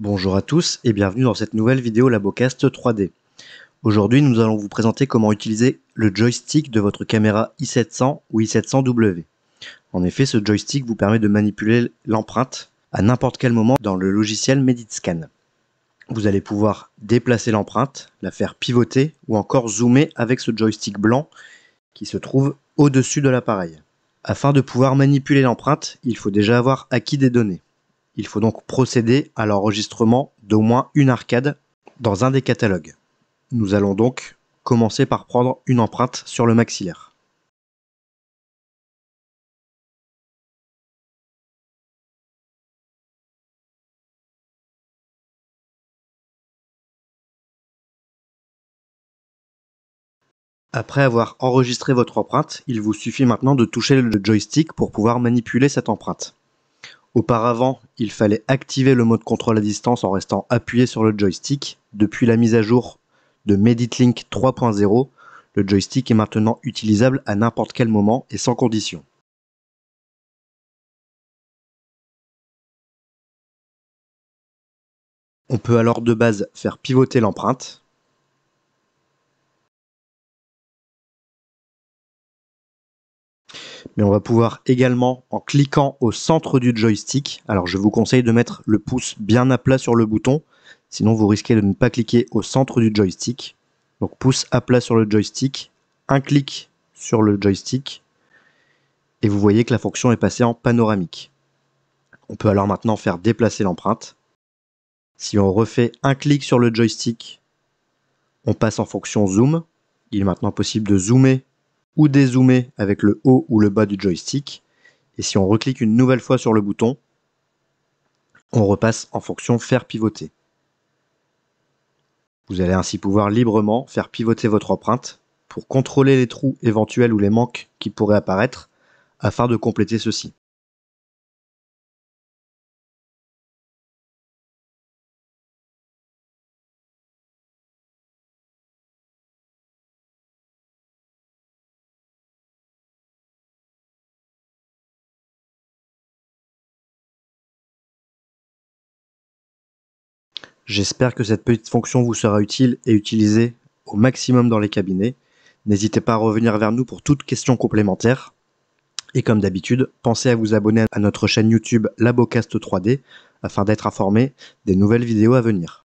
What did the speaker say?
Bonjour à tous et bienvenue dans cette nouvelle vidéo LaboCast 3D. Aujourd'hui, nous allons vous présenter comment utiliser le joystick de votre caméra i700 ou i700W. En effet, ce joystick vous permet de manipuler l'empreinte à n'importe quel moment dans le logiciel MeditScan. Vous allez pouvoir déplacer l'empreinte, la faire pivoter ou encore zoomer avec ce joystick blanc qui se trouve au-dessus de l'appareil. Afin de pouvoir manipuler l'empreinte, il faut déjà avoir acquis des données. Il faut donc procéder à l'enregistrement d'au moins une arcade dans un des catalogues. Nous allons donc commencer par prendre une empreinte sur le maxillaire. Après avoir enregistré votre empreinte, il vous suffit maintenant de toucher le joystick pour pouvoir manipuler cette empreinte. Auparavant, il fallait activer le mode contrôle à distance en restant appuyé sur le joystick. Depuis la mise à jour de MeditLink 3.0, le joystick est maintenant utilisable à n'importe quel moment et sans condition. On peut alors de base faire pivoter l'empreinte, mais on va pouvoir également, en cliquant au centre du joystick, alors je vous conseille de mettre le pouce bien à plat sur le bouton, sinon vous risquez de ne pas cliquer au centre du joystick. Donc pouce à plat sur le joystick, un clic sur le joystick, et vous voyez que la fonction est passée en panoramique. On peut alors maintenant faire déplacer l'empreinte. Si on refait un clic sur le joystick, on passe en fonction zoom. Il est maintenant possible de zoomer ou dézoomer avec le haut ou le bas du joystick. Et si on reclique une nouvelle fois sur le bouton, on repasse en fonction faire pivoter. Vous allez ainsi pouvoir librement faire pivoter votre empreinte pour contrôler les trous éventuels ou les manques qui pourraient apparaître afin de compléter ceci J'espère que cette petite fonction vous sera utile et utilisée au maximum dans les cabinets. N'hésitez pas à revenir vers nous pour toute question complémentaire. Et comme d'habitude, pensez à vous abonner à notre chaîne YouTube Labocast 3D afin d'être informé des nouvelles vidéos à venir.